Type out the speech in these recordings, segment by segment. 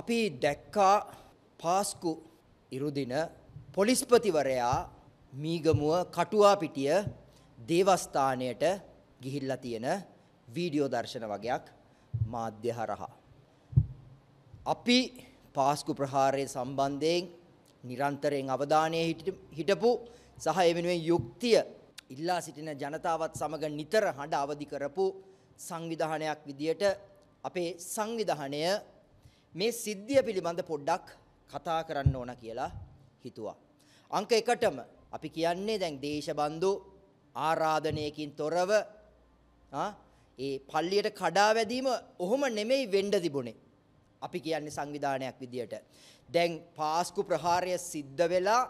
අපි දැක්කා පාස්කු ඉරුදින පොලිස්පතිවරයා මීගමුව කටුවාපිටිය දේවස්ථානයට ගිහිල්ලා තියෙන වීඩියෝ දර්ශන වගයක් මාධ්‍ය හරහා. අපි පාස්කු ප්‍රහාරය සම්බන්ධයෙන් නිරන්තරයෙන් අවධානය හිටපු සහ එවෙනුවෙන් යුක්තිය ඉල්ලා සිටින ජනතාවත් සමඟ නිතර හඬ අවදි කරපු සංවිධානයක් විදියට අපේ සංවිධානය මේ සිද්ධිය පිළිබඳ පොඩ්ඩක් කතා කරන්න ඕන කියලා හිතුවා. අංක එකටම අපි කියන්නේ දැන් දේශබන්දු ආරාධනයකින් තොරව ඒ පල්ලියට කඩා වැදීම ඔහොම නෙමෙයි වෙන්න තිබුණේ. අපි කියන්නේ සංවිධානයක් විදියට. දැන් පාස්කු ප්‍රහාරය සිද්ධ වෙලා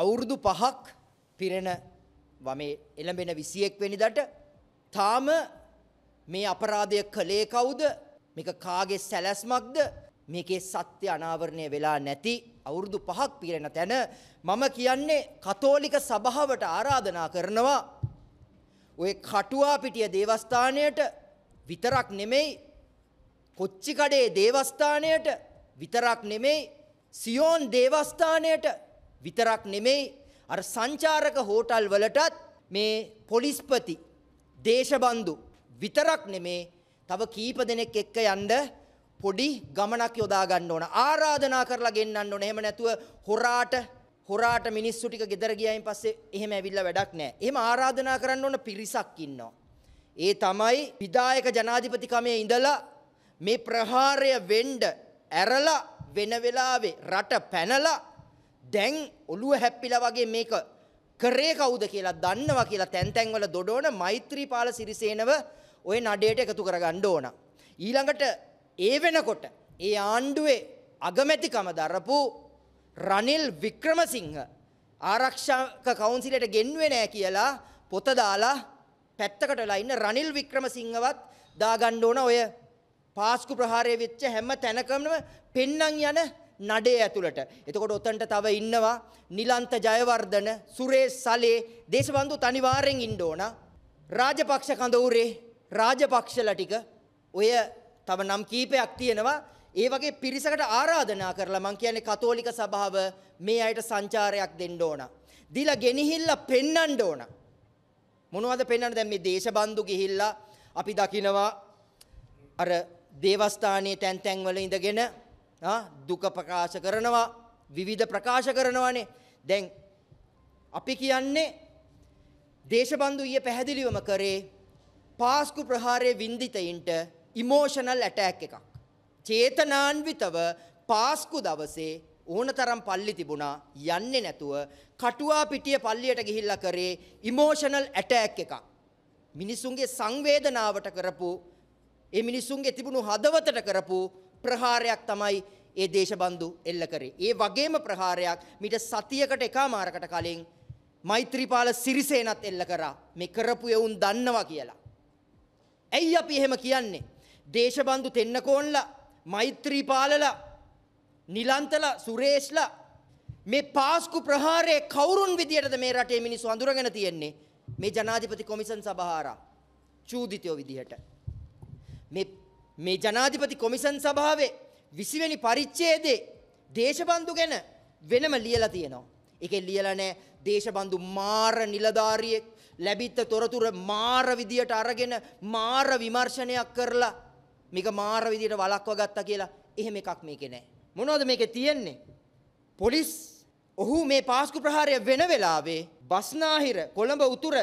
අවුරුදු 5ක් පිරෙන වමේ එළඹෙන 21 වෙනිදාට තාම මේ අපරාධය කළේ කවුද? මේක කාගේ සැලැස්මක්ද? මේකේ සත්‍ය අනාවරණය වෙලා නැති අවුරුදු 5ක් පිරෙන තැන මම කියන්නේ කතෝලික සභාවට ආරාධනා කරනවා ওই කටුවා පිටිය දේවස්ථානයට විතරක් නෙමෙයි කොච්චිකඩේ දේවස්ථානයට විතරක් නෙමෙයි සියෝන් දේවස්ථානයට විතරක් නෙමෙයි අර සංචාරක හෝටල් වලටත් මේ පොලිස්පති දේශබන්දු විතරක් නෙමේ තව කීප දෙනෙක් එක්ක යන්න පොඩි ගමනක් යොදා ගන්න ඕන. ආරාධනා කරලා ගෙන්නන්න ඕන. එහෙම නැතුව හොරාට හොරාට මිනිස්සු ටික ගෙදර ගියායින් පස්සේ එහෙම ඇවිල්ලා වැඩක් නැහැ. එහෙම ආරාධනා කරන්න ඕන පිරිසක් ඉන්නවා. ඒ තමයි විධායක ජනාධිපතිකමේ ඉඳලා මේ ප්‍රහාරය වෙන්න ඇරලා වෙන වෙලාවේ රට පැනලා දැන් ඔළුව හැප්පිලා වගේ මේක කරේ කවුද කියලා දන්නවා කියලා තැන් තැන්වල දොඩෝන මෛත්‍රීපාල සිරිසේනව ওই නඩේට එකතු කරගන්න ඕන. ඊළඟට ඒ වෙනකොට ඒ ආණ්ඩුවේ අගමැතිකම දරපු රනිල් වික්‍රමසිංහ ආරක්ෂක කවුන්සිලයට ගෙන්වේ නෑ කියලා පොත දාලා පැත්තකට වෙලා ඉන්න රනිල් වික්‍රමසිංහවත් දාගන්න ඕන ඔය පාස්කු ප්‍රහාරය වෙච්ච හැම තැනකම පෙන්නම් යන නඩේ ඇතුළට. එතකොට ඔතනට තව ඉන්නවා නිලන්ත ජයවර්ධන, සුරේෂ් සලේ, දේශබන්දු තනිවාරෙන් ඉන්න ඕන. රාජපක්ෂ කඳවුරේ රාජපක්ෂලා ටික ඔය තව නම් කීපයක් තියෙනවා. ඒ වගේ පිරිසකට ආරාධනා කරලා මං කියන්නේ කතෝලික සභාව මේ අයට සංචාරයක් දෙන්න ඕන. දීලා ගෙනහිල්ලා පෙන්වන්න ඕන. මොනවද පෙන්වන්න දැන් මේ දේශබන්දු ගිහිල්ලා අපි දකිනවා අර දේවස්ථානයේ තැන් තැන්වල ඉඳගෙන දුක ප්‍රකාශ කරනවා විවිධ ප්‍රකාශ කරනවානේ. දැන් අපි කියන්නේ දේශබන්දු ඊයේ පැහැදිලිවම කරේ පාස්කු ප්‍රහාරයේ වින්දිතයින්ට ඉමෝෂනල් ඇටෑක් එකක්. චේතනාන්විතව පාස්කු දවසේ ඕන තරම් පල්ලි තිබුණා යන්නේ නැතුව කටුවා පිටිය පල්ලියට ගිහිල්ලා කරේ ඉමෝෂනල් ඇටෑක් එකක්. මිනිසුන්ගේ සංවේදනාවට කරපු ඒ මිනිසුන්ගේ තිබුණු හදවතට කරපු ප්‍රහාරයක් තමයි ඒ දේශබන්දු එල්ල කරේ. ඒ වගේම ප්‍රහාරයක් මිට සතියකට එකමාරකට කලින් මෛත්‍රීපාල සිරිසේනත් එල්ල කරා. මේ කරපු එවුන් දන්නවා කියලා. ඇයි අපි එහෙම කියන්නේ? දේශබන්දු තෙන්නකෝන්ලා මෛත්‍රී පාලලා නිලන්තලා සුරේෂ්ලා මේ පාස්කු ප්‍රහාරයේ කවුරුන් විදියටද මේ රටේ මිනිස්සු අඳුරගෙන තියෙන්නේ මේ ජනාධිපති කොමිසන් සභාරා චූදිතයෝ විදිහට මේ මේ ජනාධිපති කොමිසන් සභාවේ 20 වෙනි පරිච්ඡේදයේ දේශබන්දු ගැන වෙනම ලියලා තියෙනවා. ඒකේ ලියලා නැහැ දේශබන්දු මාර නිලධාරියෙක් ලැබਿੱත්ත තොරතුරු මාර විදියට අරගෙන මාර විමර්ශනයක් කරලා මේක මාර විදියට වළක්වා ගත්තා කියලා එහෙම එකක් මේකේ නැහැ. මොනවද මේකේ තියෙන්නේ? පොලිස් ඔහු මේ පාස්කු ප්‍රහාරය වෙන වෙලාවේ බස්නාහිර කොළඹ උතුර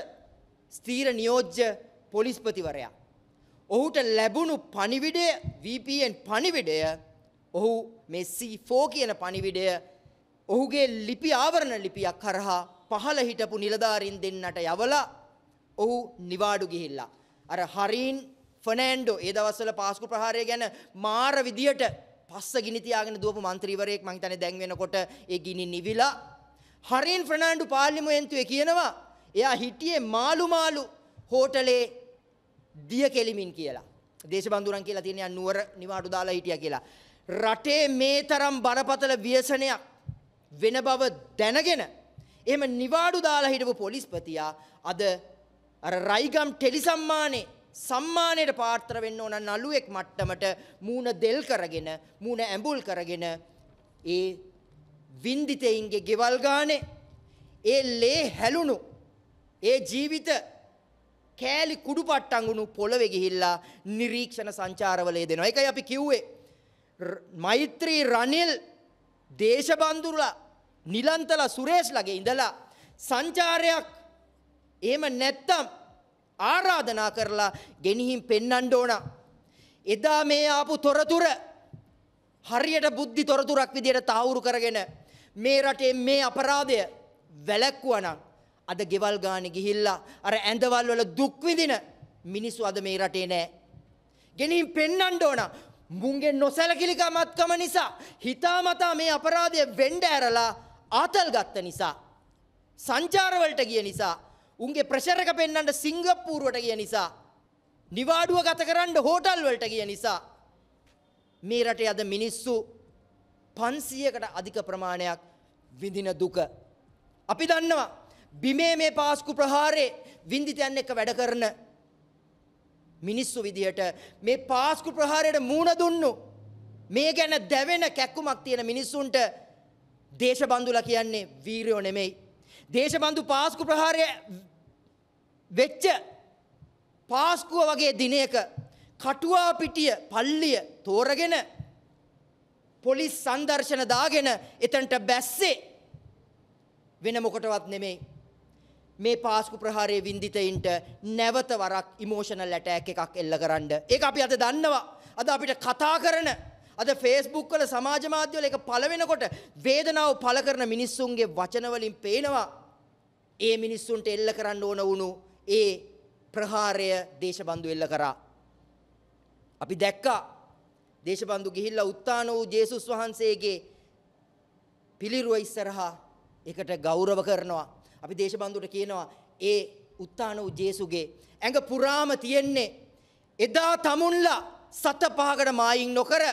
ස්ථීර නියෝජ්‍ය පොලිස්පතිවරයා. ඔහුට ලැබුණු පනිවිඩය VPN පනිවිඩය ඔහු මේ C4 කියන පනිවිඩය ඔහුගේ ලිපි ආවරණ ලිපියක් කරහා පහළ හිටපු නිලධාරීන් දෙන්නට යවලා ඔහු නිවාඩු ගිහිල්ලා. අර හරීන් ෆර්නෑන්ඩෝ ඒ දවස්වල පාස්කු ප්‍රහාරය ගැන මාර විදියට පස්ස ගිනි තියාගෙන දුවපු മന്ത്രിවරයෙක් මං හිතන්නේ දැන් වෙනකොට ඒ ගිනි නිවිලා හරින් ෆර්නෑන්ඩෝ පාර්ලිමේන්තුවේ කියනවා එයා හිටියේ මාළු මාළු හෝටලේ දිය කෙලිමින් කියලා. දේශබන්දුරන් කියලා තියෙන නුවර නිවාඩු දාලා හිටියා කියලා. රටේ මේ තරම් බරපතල ව්‍යසනයක් වෙන බව දැනගෙන එහෙම නිවාඩු දාලා හිටපු පොලිස්පතියා අද අර රයිගම් ටෙලි සම්මානේ සම්මානයට පාත්‍ර වෙන්න ඕන නළුවෙක් මට්ටමට මූණ දෙල් කරගෙන මූණ ඇඹුල් කරගෙන ඒ වින්දිතයින්ගේ ගෙවල් ගානේ ඒ ලේ හැලුණු ඒ ජීවිත කෑලි කුඩු පට්ටඟුණු පොළවේ ගිහිල්ලා නිරීක්ෂණ සංචාරවලේ දෙනවා. ඒකයි අපි කිව්වේ මෛත්‍රී රනිල් දේශබන්දුරලා නිලන්තලා සුරේෂ්ලගේ ඉඳලා සංචාරයක් එහෙම නැත්තම් ආරාධනා කරලා ගෙනිහින් පෙන්වන්න ඕන. එදා මේ ආපු තොරතුරු හරියට බුද්ධි තොරතුරක් විදියට තහවුරු කරගෙන මේ රටේ මේ අපරාධය වැළැක්වුවා නම් අද ගෙවල් ගානේ ගිහිල්ලා අර ඇඳවල් වල දුක් විඳින මිනිස්සු අද මේ රටේ නෑ. ගෙනින් පෙන්වන්න ඕන මුන්ගේ නොසැලකිලිකමත්කම නිසා හිතාමතා මේ අපරාධය වෙන්න ඇරලා ආතල් ගත්ත නිසා සංචාරවලට ගිය නිසා උන්ගේ ප්‍රශරක පෙන්නට සිංගප්පූරුවට කිය නිසා. නිවාඩුව ගත කරන්න හෝටල් වලට කිය නිසා. මේ රටේ අද මිනිස්සු පන්සියකට අධික ප්‍රමාණයක් විඳින දුක. අපි දන්නවා බිමේ මේ පාස්කු ප්‍රහාරේ විින්දිතයන් එක වැඩ කරන මිනිස්සු විදිහට මේ පාස්කු ප්‍රහාරයට මූුණ දුන්නු මේ ගැන දැවෙන කැක්කුමක් තියෙන මිනිස්සුන්ට දේශබන්දුල කියන්නේ වීරයෝ නෙමෙයි දේශබන්දු පාස්කු ප්‍රහාරය වෙච්ච පාස්කුව වගේ දිනයක කටුවා පිටිය පල්ලිය තෝරගෙන පොලිස් සංදර්ශන දාගෙන එතනට බැස්සේ වෙන මොකටවත් නෙමෙයි මේ පාස්කු ප්‍රහාරයේ වින්දිතයින්ට නැවත වරක් ඉමෝෂනල් ඇටෑක් එකක් එල්ල කරන්න. ඒක අපි අද දන්නවා. අද අපිට කතා කරන අද ෆේස්බුක් වල සමාජ මාධ්‍ය වල ඒක පළ වෙනකොට වේදනාව පළ කරන මිනිස්සුන්ගේ වචන වලින් පේනවා ඒ මිනිස්සුන්ට එල්ල කරන්න ඕන වුණු ඒ ප්‍රහාරය දේශබන්දු එල්ල කරා. අපි දැක්කා දේශබන්දු ගිහිල්ලා උත්තාන වූ ජේසුස් වහන්සේගේ පිළිරුව ඉස්සරහා ඒකට ගෞරව කරනවා. අපි දේශබන්දුට කියනවා ඒ උත්තාන වූ ජේසුගේ ඇඟ පුරාම තියෙන්නේ එදා තමුන්ලා සත පහකට මායින් නොකර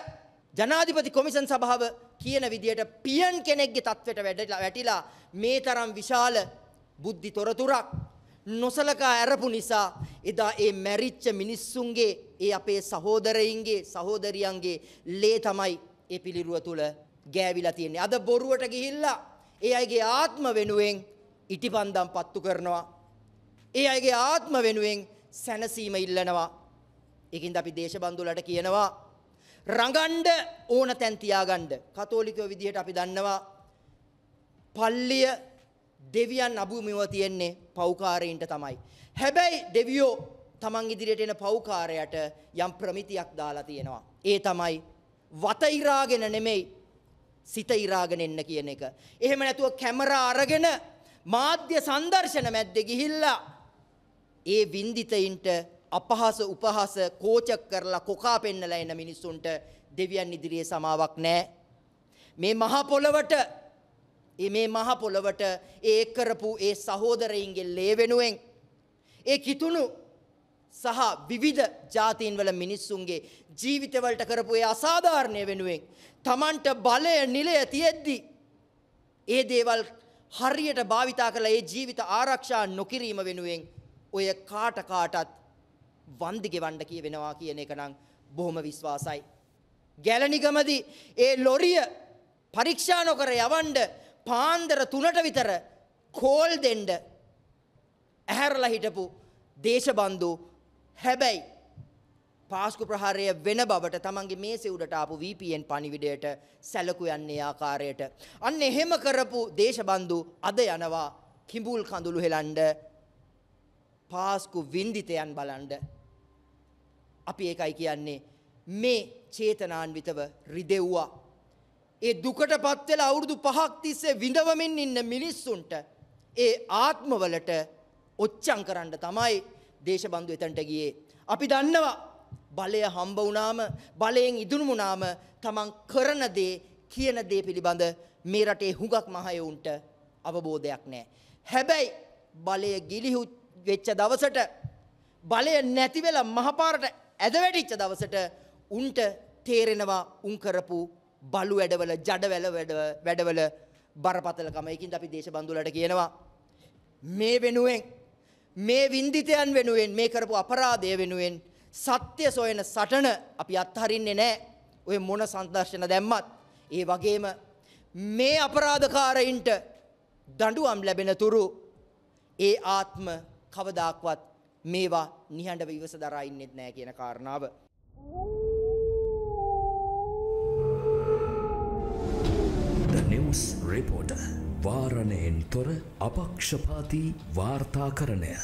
ජනාධිපති කොමිසන් සභාව කියන විදියට පියන් කෙනෙක්ගේ තත්වයට වැඩලා වැටිලා මේ තරම් විශාල බුද්ධි තොරතුරක් නොසලකා ඇරපු නිසා එදා ඒ මැරිච්ච මිනිස්සුන්ගේ ඒ අපේ සහෝදරයින්ගේ සහෝදරියන්ගේ ලේ තමයි ඒ පිළිරුව තුල ගෑවිලා තියෙන්නේ. අද බොරුවට ගිහිල්ලා ඒ අයගේ ආත්ම වෙනුවෙන් ඉටිපන්දම් පත්තු කරනවා. ඒ අයගේ ආත්ම වෙනුවෙන් සැනසීම ඉල්ලනවා. ඒකින්ද අපි දේශබන්දුලට කියනවා රඟණ්ඩ ඕන තැන් තියාගන්න. කතෝලිකයෝ විදිහට අපි දන්නවා පල්ලිය දෙවියන් අභූමිව තියෙන්නේ පෞකාරයින්ට තමයි. හැබැයි දෙවියෝ තමන් ඉදිරියට එන පෞකාරයට යම් ප්‍රමිතියක් දාලා තියෙනවා. ඒ තමයි වත ඉරාගෙන නෙමෙයි සිත ඉරාගෙන එන්න කියන එක. එහෙම නැතුව කැමරා අරගෙන මාධ්‍ය සංදර්ශන මැද්දේ ගිහිල්ලා ඒ වින්දිතයින්ට අපහාස උපහාස කෝචක් කරලා කොකා පෙන්නලා එන මිනිස්සුන්ට දෙවියන් ඉදිරියේ සමාවක් නැහැ. මේ මහ පොළවට මේ මහ පොළවට ඒ කරපු ඒ සහෝදරයින්ගේ ලේ වෙනුවෙන් ඒ කිතුණු සහ විවිධ ජාතීන්වල මිනිස්සුන්ගේ ජීවිතවලට කරපු ඒ අසාධාරණය වෙනුවෙන් Tamanට බලය නිලය තියෙද්දි ඒ දේවල් හරියට භාවිතා කරලා ඒ ජීවිත ආරක්ෂා නොකිරීම වෙනුවෙන් ඔය කාට කාටත් වන්දි ගෙවන්න කියවෙනවා කියන එක නම් බොහොම විශ්වාසයි. ගැලනිගමදී ඒ ලොරිය පරීක්ෂා නොකර යවන්න පාන්දර තුනට විතර කෝල් දෙන්න ඇහැරලා හිටපු දේශබන්දු හැබැයි පාස්කු ප්‍රහාරය වෙන බවට තමන්ගේ මේ සෙවුඩට ආපු VPN පණිවිඩයට සැලකු යන්නේ ආකාරයට. අන්න එහෙම කරපු දේශබන්දු අද යනවා කිඹුල් කඳුළු හෙලන්ඩ පාස්කු වින්දිතයන් බලන්ඩ අපි ඒකයි කියන්නේ මේ චේතනාන්විතව රිදෙව්වා. ඒ දුකටපත් වෙලා අවුරුදු 5ක් තිස්සේ විඳවමින් ඉන්න මිනිස්සුන්ට ඒ ආත්මවලට ඔච්චම් කරන්න තමයි දේශබන්දු එතනට ගියේ. අපි දන්නවා බලය හම්බ වුණාම බලයෙන් ඉදුණුනාම තමන් කරන දේ කියන දේ පිළිබඳ මේ රටේ හුඟක් මහයවුන්ට අවබෝධයක් නැහැ. හැබැයි බලය ගිලිහු වෙච්ච දවසට බලය නැති වෙලා මහපාරට ඇද වැටිච්ච දවසට උන්ට තේරෙනවා උන් කරපු බලු වැඩවල ජඩවැල වැඩවල බරපතලකම. ඒකින් අපි දේශබන්දුලට කියනවා මේ වෙනුවෙන් මේ වින්දිතයන් වෙනුවෙන් මේ කරපු අපරාධය වෙනුවෙන් සත්‍ය සොයන සටන අපි අත්හරින්නේ නැහැ. ඔය මොන සම්දර්ශන දැම්මත් ඒ වගේම මේ අපරාධකාරයින්ට දඬුවම් ලැබෙන තුරු ඒ ආත්ම කවදාක්වත් මේවා නිහඬව ඉවස දරා ඉන්නෙත් නැහැ කියන කාරණාව. The News Reporter වාරණයෙන් තොර අපක්ෂපාතී වාර්තාකරණය